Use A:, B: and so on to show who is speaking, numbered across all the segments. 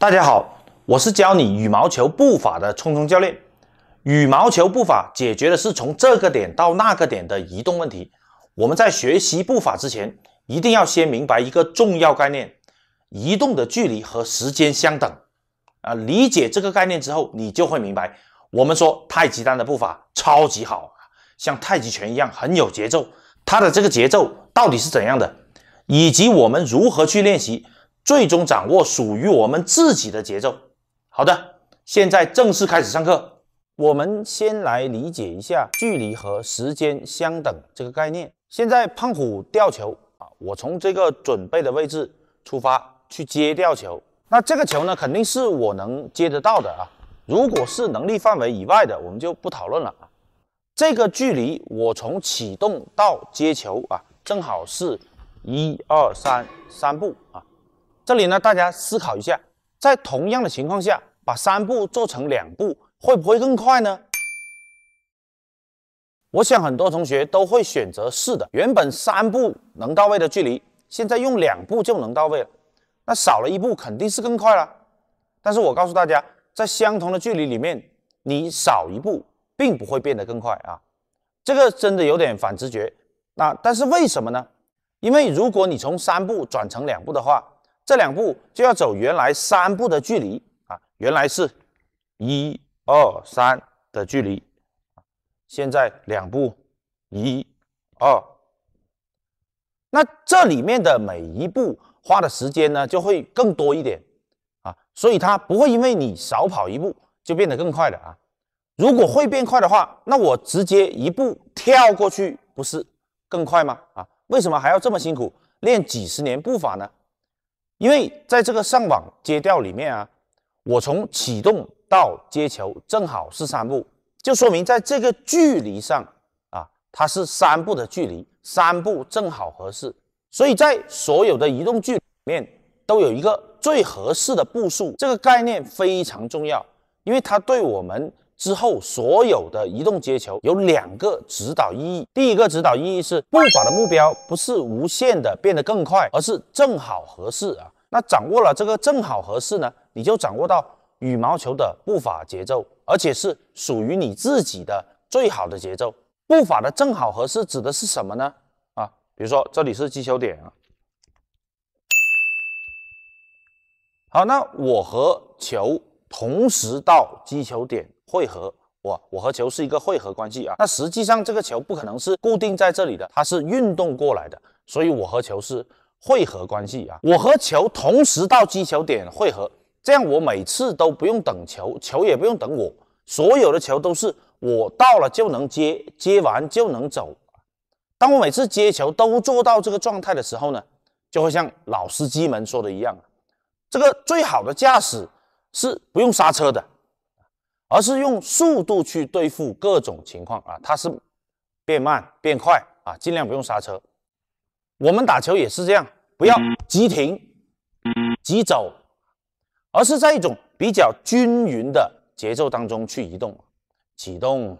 A: 大家好，我是教你羽毛球步法的聪聪教练。羽毛球步法解决的是从这个点到那个点的移动问题。我们在学习步法之前，一定要先明白一个重要概念：移动的距离和时间相等。啊，理解这个概念之后，你就会明白，我们说太极丹的步法超级好，像太极拳一样很有节奏。它的这个节奏到底是怎样的，以及我们如何去练习？最终掌握属于我们自己的节奏。好的，现在正式开始上课。我们先来理解一下距离和时间相等这个概念。现在胖虎吊球啊，我从这个准备的位置出发去接吊球，那这个球呢，肯定是我能接得到的啊。如果是能力范围以外的，我们就不讨论了啊。这个距离我从启动到接球啊，正好是一二三三步啊。这里呢，大家思考一下，在同样的情况下，把三步做成两步，会不会更快呢？我想很多同学都会选择是的。原本三步能到位的距离，现在用两步就能到位了，那少了一步肯定是更快了。但是我告诉大家，在相同的距离里面，你少一步并不会变得更快啊，这个真的有点反直觉。那但是为什么呢？因为如果你从三步转成两步的话，这两步就要走原来三步的距离啊，原来是，一、二、三的距离，现在两步，一、二。那这里面的每一步花的时间呢，就会更多一点啊，所以它不会因为你少跑一步就变得更快的啊。如果会变快的话，那我直接一步跳过去不是更快吗？啊，为什么还要这么辛苦练几十年步法呢？因为在这个上网接调里面啊，我从启动到接球正好是三步，就说明在这个距离上啊，它是三步的距离，三步正好合适。所以在所有的移动距离面都有一个最合适的步数，这个概念非常重要，因为它对我们。之后所有的移动接球有两个指导意义，第一个指导意义是步法的目标不是无限的变得更快，而是正好合适啊。那掌握了这个正好合适呢，你就掌握到羽毛球的步法节奏，而且是属于你自己的最好的节奏。步法的正好合适指的是什么呢？啊，比如说这里是击球点啊。好，那我和球。同时到击球点汇合，我我和球是一个汇合关系啊。那实际上这个球不可能是固定在这里的，它是运动过来的，所以我和球是汇合关系啊。我和球同时到击球点汇合，这样我每次都不用等球，球也不用等我，所有的球都是我到了就能接，接完就能走。当我每次接球都做到这个状态的时候呢，就会像老司机们说的一样，这个最好的驾驶。是不用刹车的，而是用速度去对付各种情况啊！它是变慢、变快啊，尽量不用刹车。我们打球也是这样，不要急停、急走，而是在一种比较均匀的节奏当中去移动、启动、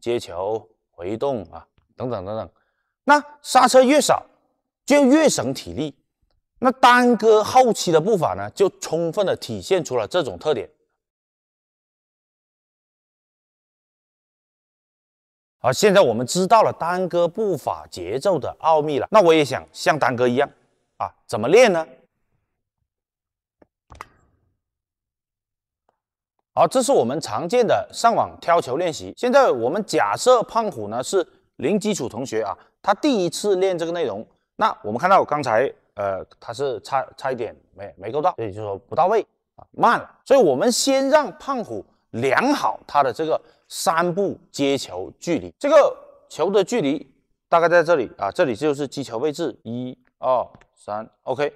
A: 接球、回动啊，等等等等。那刹车越少，就越省体力。那丹哥后期的步法呢，就充分的体现出了这种特点。好，现在我们知道了丹哥步法节奏的奥秘了。那我也想像丹哥一样啊，怎么练呢？好，这是我们常见的上网挑球练习。现在我们假设胖虎呢是零基础同学啊，他第一次练这个内容。那我们看到刚才。呃，他是差差一点没没够到，也就是说不到位啊，慢了。所以我们先让胖虎量好他的这个三步接球距离，这个球的距离大概在这里啊，这里就是击球位置，一、二、三，OK。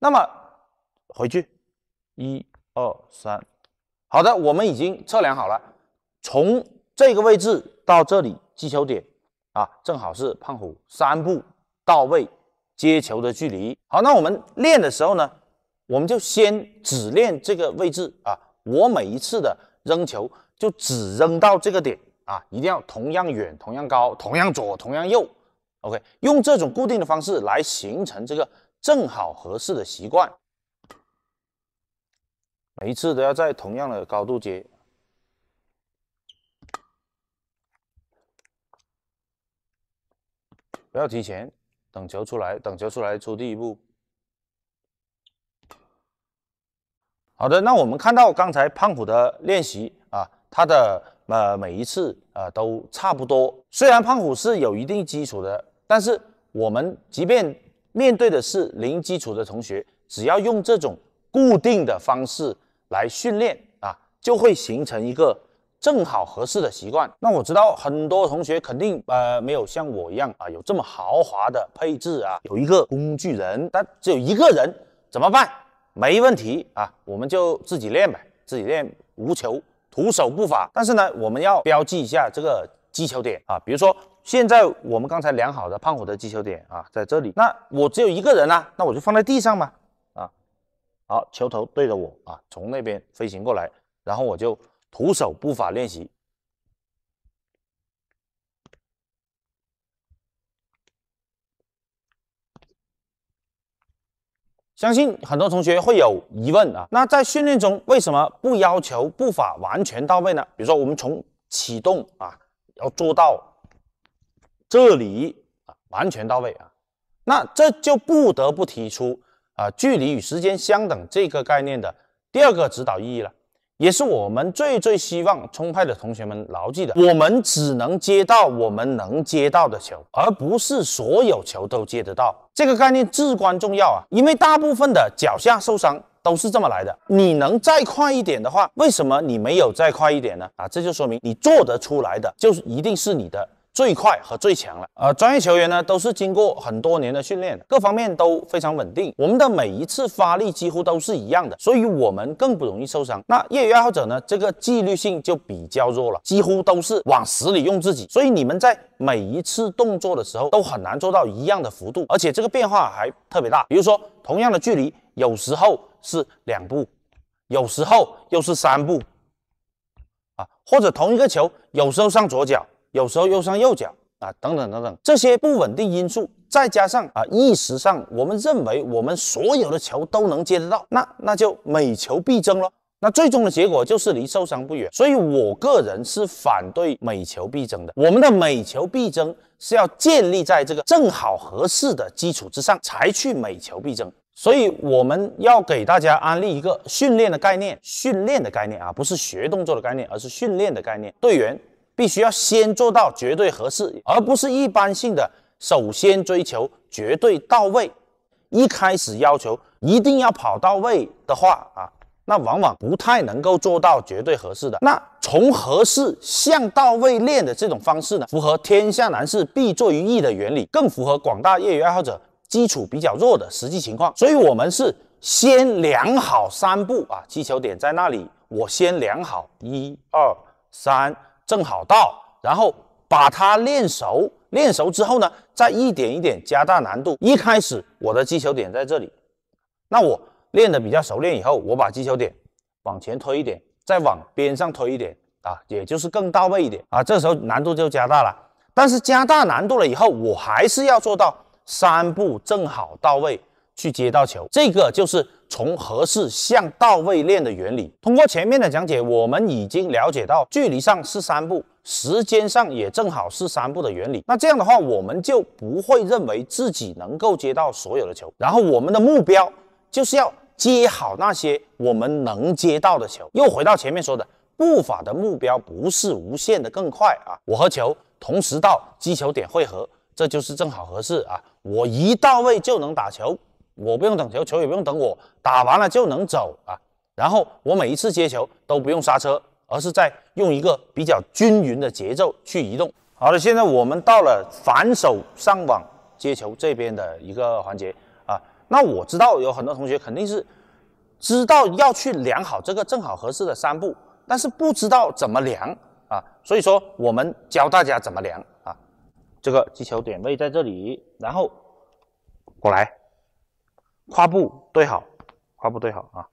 A: 那么回去，一、二、三，好的，我们已经测量好了，从这个位置到这里击球点啊，正好是胖虎三步到位。接球的距离好，那我们练的时候呢，我们就先只练这个位置啊。我每一次的扔球就只扔到这个点啊，一定要同样远、同样高、同样左、同样右。OK，用这种固定的方式来形成这个正好合适的习惯。每一次都要在同样的高度接，不要提前。等球出来，等球出来出第一步。好的，那我们看到刚才胖虎的练习啊，他的呃每一次啊都差不多。虽然胖虎是有一定基础的，但是我们即便面对的是零基础的同学，只要用这种固定的方式来训练啊，就会形成一个。正好合适的习惯。那我知道很多同学肯定呃没有像我一样啊，有这么豪华的配置啊，有一个工具人，但只有一个人怎么办？没问题啊，我们就自己练呗，自己练无球徒手步法。但是呢，我们要标记一下这个击球点啊，比如说现在我们刚才量好的胖虎的击球点啊，在这里。那我只有一个人呢，那我就放在地上嘛啊。好，球头对着我啊，从那边飞行过来，然后我就。徒手步法练习，相信很多同学会有疑问啊。那在训练中，为什么不要求步法完全到位呢？比如说，我们从启动啊，要做到这里啊，完全到位啊，那这就不得不提出啊，距离与时间相等这个概念的第二个指导意义了。也是我们最最希望冲派的同学们牢记的。我们只能接到我们能接到的球，而不是所有球都接得到。这个概念至关重要啊！因为大部分的脚下受伤都是这么来的。你能再快一点的话，为什么你没有再快一点呢？啊，这就说明你做得出来的就是一定是你的。最快和最强了。呃，专业球员呢，都是经过很多年的训练，各方面都非常稳定。我们的每一次发力几乎都是一样的，所以我们更不容易受伤。那业余爱好者呢，这个纪律性就比较弱了，几乎都是往死里用自己。所以你们在每一次动作的时候，都很难做到一样的幅度，而且这个变化还特别大。比如说，同样的距离，有时候是两步，有时候又是三步，啊，或者同一个球，有时候上左脚。有时候又伤右脚啊，等等等等这些不稳定因素，再加上啊意识上我们认为我们所有的球都能接得到，那那就每球必争喽。那最终的结果就是离受伤不远。所以我个人是反对每球必争的。我们的每球必争是要建立在这个正好合适的基础之上才去每球必争。所以我们要给大家安利一个训练的概念，训练的概念啊，不是学动作的概念，而是训练的概念，队员。必须要先做到绝对合适，而不是一般性的。首先追求绝对到位，一开始要求一定要跑到位的话啊，那往往不太能够做到绝对合适的。那从合适向到位练的这种方式呢，符合天下难事必做于易的原理，更符合广大业余爱好者基础比较弱的实际情况。所以，我们是先量好三步啊，击球点在那里，我先量好一二三。正好到，然后把它练熟。练熟之后呢，再一点一点加大难度。一开始我的击球点在这里，那我练的比较熟练以后，我把击球点往前推一点，再往边上推一点啊，也就是更到位一点啊。这时候难度就加大了。但是加大难度了以后，我还是要做到三步正好到位。去接到球，这个就是从合适向到位练的原理。通过前面的讲解，我们已经了解到，距离上是三步，时间上也正好是三步的原理。那这样的话，我们就不会认为自己能够接到所有的球。然后，我们的目标就是要接好那些我们能接到的球。又回到前面说的，步法的目标不是无限的更快啊，我和球同时到击球点汇合，这就是正好合适啊，我一到位就能打球。我不用等球，球也不用等我，打完了就能走啊。然后我每一次接球都不用刹车，而是在用一个比较均匀的节奏去移动。好了，现在我们到了反手上网接球这边的一个环节啊。那我知道有很多同学肯定是知道要去量好这个正好合适的三步，但是不知道怎么量啊。所以说我们教大家怎么量啊。这个击球点位在这里，然后过来。跨步对好，跨步对好啊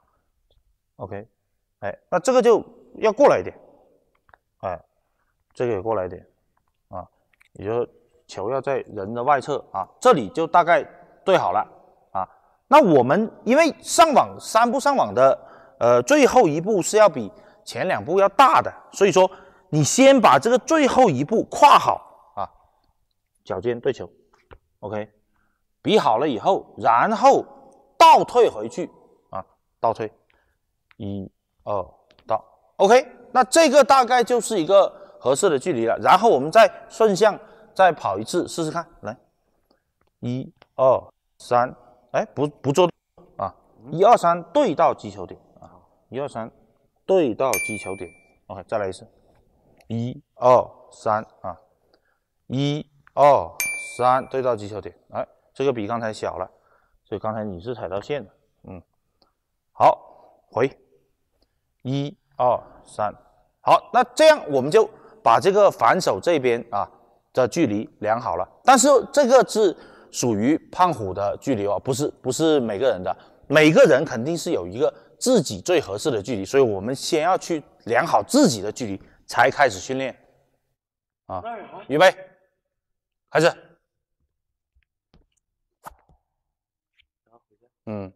A: ，OK，哎，那这个就要过来一点，哎，这个也过来一点，啊，也就是球要在人的外侧啊，这里就大概对好了啊。那我们因为上网三步上网的，呃，最后一步是要比前两步要大的，所以说你先把这个最后一步跨好啊，脚尖对球，OK，比好了以后，然后。倒退回去啊！倒退，一、二、到，OK。那这个大概就是一个合适的距离了。然后我们再顺向再跑一次试试看，来，一、二、三，哎，不，不做啊！一、二、三，对到击球点啊！一、二、三，对到击球点。OK，再来一次，一、二、三啊！一、二、三，对到击球点。哎，这个比刚才小了。就刚才你是踩到线的，嗯，好，回，一、二、三，好，那这样我们就把这个反手这边啊的距离量好了。但是这个是属于胖虎的距离哦，不是不是每个人的，每个人肯定是有一个自己最合适的距离，所以我们先要去量好自己的距离才开始训练，
B: 啊，预备，
A: 开始。嗯，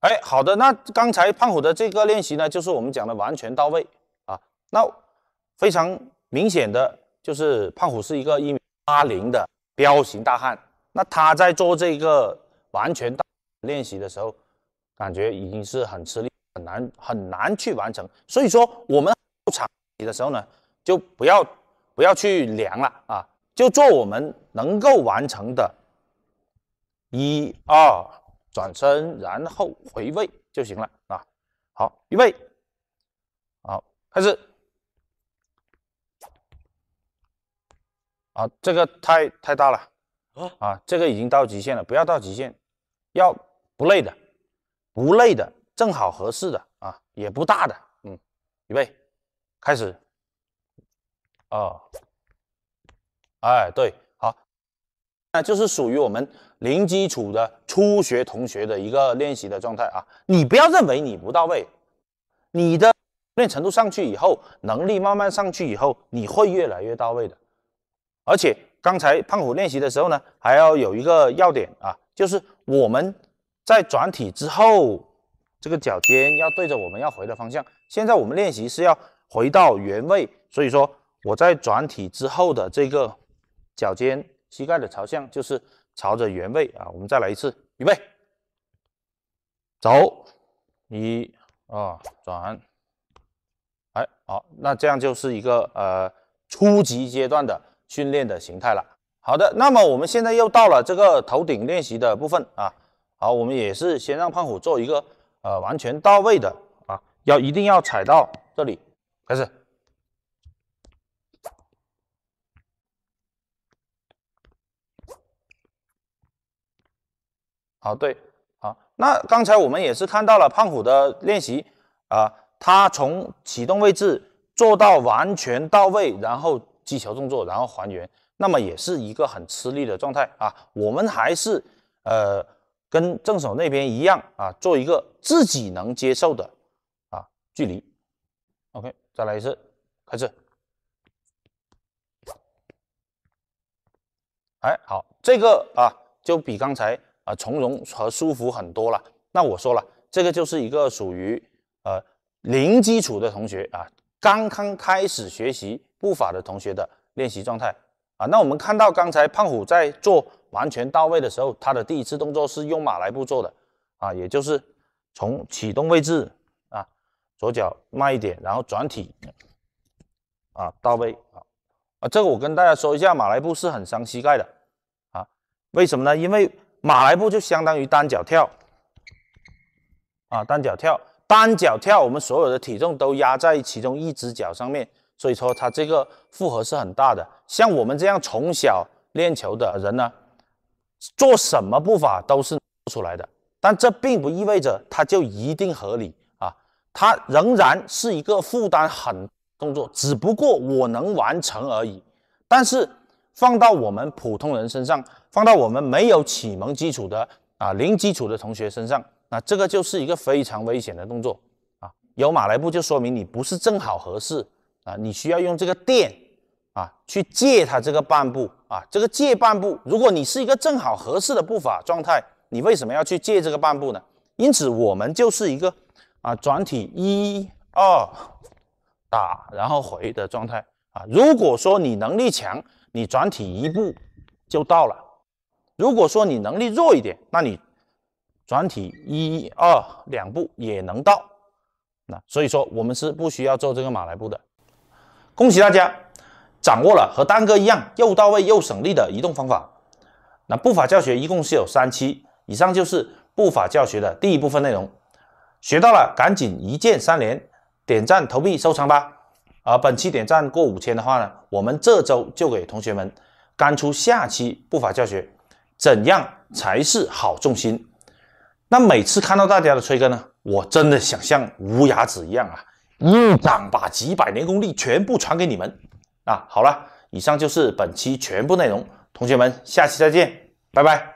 A: 哎，好的，那刚才胖虎的这个练习呢，就是我们讲的完全到位啊。那非常明显的就是，胖虎是一个一米八零的彪形大汉。那他在做这个完全练习的时候，感觉已经是很吃力、很难、很难去完成。所以说，我们做场的时候呢，就不要不要去量了啊，就做我们能够完成的。一二，转身，然后回位就行了啊。好，预备，好，开始。啊，这个太太大了啊啊，这个已经到极限了，不要到极限，要不累的，不累的，正好合适的啊，也不大的。嗯，预备，开始。哦，哎，对。那就是属于我们零基础的初学同学的一个练习的状态啊！你不要认为你不到位，你的练程度上去以后，能力慢慢上去以后，你会越来越到位的。而且刚才胖虎练习的时候呢，还要有一个要点啊，就是我们在转体之后，这个脚尖要对着我们要回的方向。现在我们练习是要回到原位，所以说我在转体之后的这个脚尖。膝盖的朝向就是朝着原位啊，我们再来一次，预备，走，一啊转，哎，好，那这样就是一个呃初级阶段的训练的形态了。好的，那么我们现在又到了这个头顶练习的部分啊，好，我们也是先让胖虎做一个呃完全到位的啊，要一定要踩到这里，开始。啊对，好，那刚才我们也是看到了胖虎的练习啊，他从启动位置做到完全到位，然后击球动作，然后还原，那么也是一个很吃力的状态啊。我们还是呃跟正手那边一样啊，做一个自己能接受的啊距离。OK，再来一次，开始。哎，好，这个啊就比刚才。啊，从容和舒服很多了。那我说了，这个就是一个属于呃零基础的同学啊，刚刚开始学习步法的同学的练习状态啊。那我们看到刚才胖虎在做完全到位的时候，他的第一次动作是用马来步做的啊，也就是从启动位置啊，左脚慢一点，然后转体啊到位啊。这个我跟大家说一下，马来步是很伤膝盖的啊。为什么呢？因为马来步就相当于单脚跳，啊，单脚跳，单脚跳，我们所有的体重都压在其中一只脚上面，所以说它这个负荷是很大的。像我们这样从小练球的人呢，做什么步法都是出来的，但这并不意味着它就一定合理啊，它仍然是一个负担很动作，只不过我能完成而已。但是放到我们普通人身上。放到我们没有启蒙基础的啊零基础的同学身上，那这个就是一个非常危险的动作啊。有马来步就说明你不是正好合适啊，你需要用这个垫啊去借他这个半步啊。这个借半步，如果你是一个正好合适的步法状态，你为什么要去借这个半步呢？因此我们就是一个啊转体一二打然后回的状态啊。如果说你能力强，你转体一步就到了。如果说你能力弱一点，那你转体一二两步也能到，那所以说我们是不需要做这个马来步的。恭喜大家掌握了和蛋哥一样又到位又省力的移动方法。那步法教学一共是有三期，以上就是步法教学的第一部分内容。学到了，赶紧一键三连，点赞、投币、收藏吧。而本期点赞过五千的话呢，我们这周就给同学们干出下期步法教学。怎样才是好重心？那每次看到大家的催更呢，我真的想像无崖子一样啊，一掌把几百年功力全部传给你们啊！好了，以上就是本期全部内容，同学们，下期再见，拜拜。